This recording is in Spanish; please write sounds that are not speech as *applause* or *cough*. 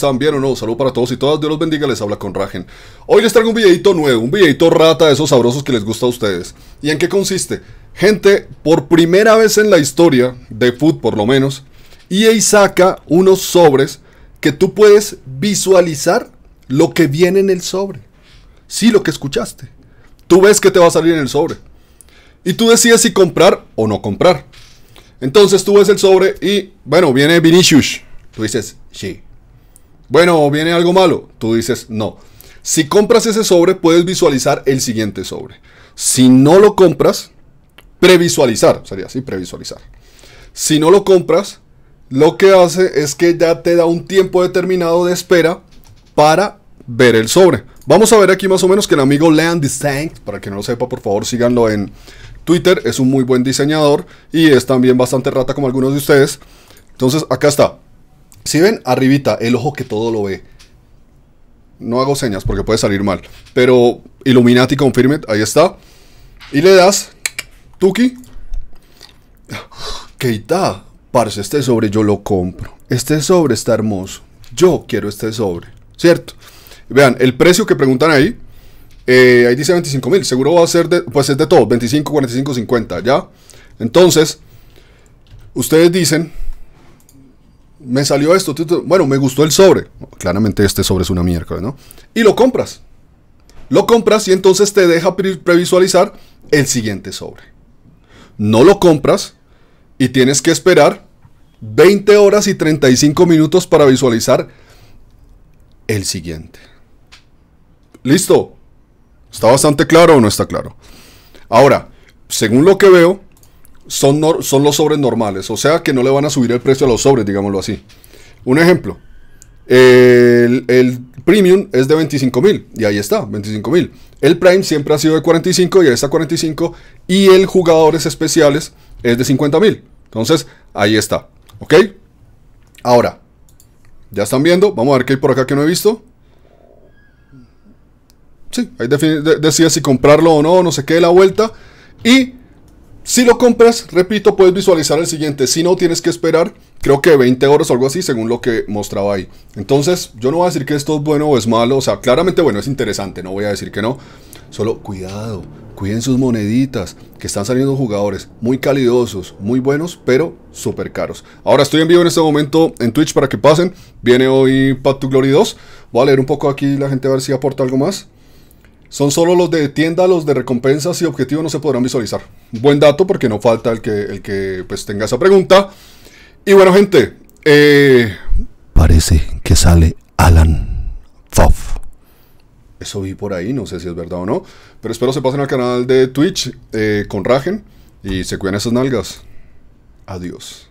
¿Están bien o no? Salud para todos y todas. Dios los bendiga. Les habla con Ragen. Hoy les traigo un videito nuevo, un videito rata de esos sabrosos que les gusta a ustedes. ¿Y en qué consiste? Gente, por primera vez en la historia de Food, por lo menos, EA saca unos sobres que tú puedes visualizar lo que viene en el sobre. Sí, lo que escuchaste. Tú ves que te va a salir en el sobre. Y tú decides si comprar o no comprar. Entonces tú ves el sobre y, bueno, viene Vinicius. Tú dices, sí, bueno, viene algo malo, tú dices no. Si compras ese sobre, puedes visualizar el siguiente sobre. Si no lo compras, previsualizar, sería así, previsualizar. Si no lo compras, lo que hace es que ya te da un tiempo determinado de espera para ver el sobre. Vamos a ver aquí más o menos que el amigo lean Design, para que no lo sepa, por favor síganlo en Twitter, es un muy buen diseñador y es también bastante rata como algunos de ustedes. Entonces, acá está. Si ven arribita, el ojo que todo lo ve. No hago señas porque puede salir mal. Pero Illuminati Confirmed, ahí está. Y le das Tuki. *gasps* Keita, parce, este sobre yo lo compro. Este sobre está hermoso. Yo quiero este sobre, ¿cierto? Vean, el precio que preguntan ahí, eh, ahí dice 25 mil. Seguro va a ser pues es de todo, 25, 45, 50, ¿ya? Entonces, ustedes dicen, me salió esto, bueno, me gustó el sobre. Claramente este sobre es una mierda, ¿no? Y lo compras. Lo compras y entonces te deja previsualizar el siguiente sobre. No lo compras y tienes que esperar 20 horas y 35 minutos para visualizar el siguiente. Listo. ¿Está bastante claro o no está claro? Ahora, según lo que veo, son, los sobres normales, o sea que no le van a subir el precio a los sobres, digámoslo así. Un ejemplo, el, premium es de $25,000 mil y ahí está, $25,000 El prime siempre ha sido de 45 y ahí está 45 y el jugadores especiales es de $50,000 mil. Entonces, ahí está, ¿ok? Ahora, ya están viendo, vamos a ver qué hay por acá que no he visto. Sí, ahí decide si comprarlo o no, no sé qué la vuelta. Y si lo compras, repito, puedes visualizar el siguiente. Si no, tienes que esperar, creo que 20 horas o algo así, según lo que mostraba ahí. Entonces, yo no voy a decir que esto es bueno o es malo. O sea, claramente, bueno, es interesante, no voy a decir que no. Solo cuidado, cuiden sus moneditas, que están saliendo jugadores muy calidosos, muy buenos, pero súper caros. Ahora estoy en vivo en este momento en Twitch para que pasen. Viene hoy Path to Glory 2. Voy a leer un poco aquí la gente a ver si aporta algo más. Son solo los de tienda, los de recompensas y objetivos no se podrán visualizar. Buen dato porque no falta el que, el que pues, tenga esa pregunta. Y bueno, gente. Eh, Parece que sale Alan Foff. Eso vi por ahí, no sé si es verdad o no. Pero espero se pasen al canal de Twitch eh, con Ragen y se cuidan esas nalgas. Adiós.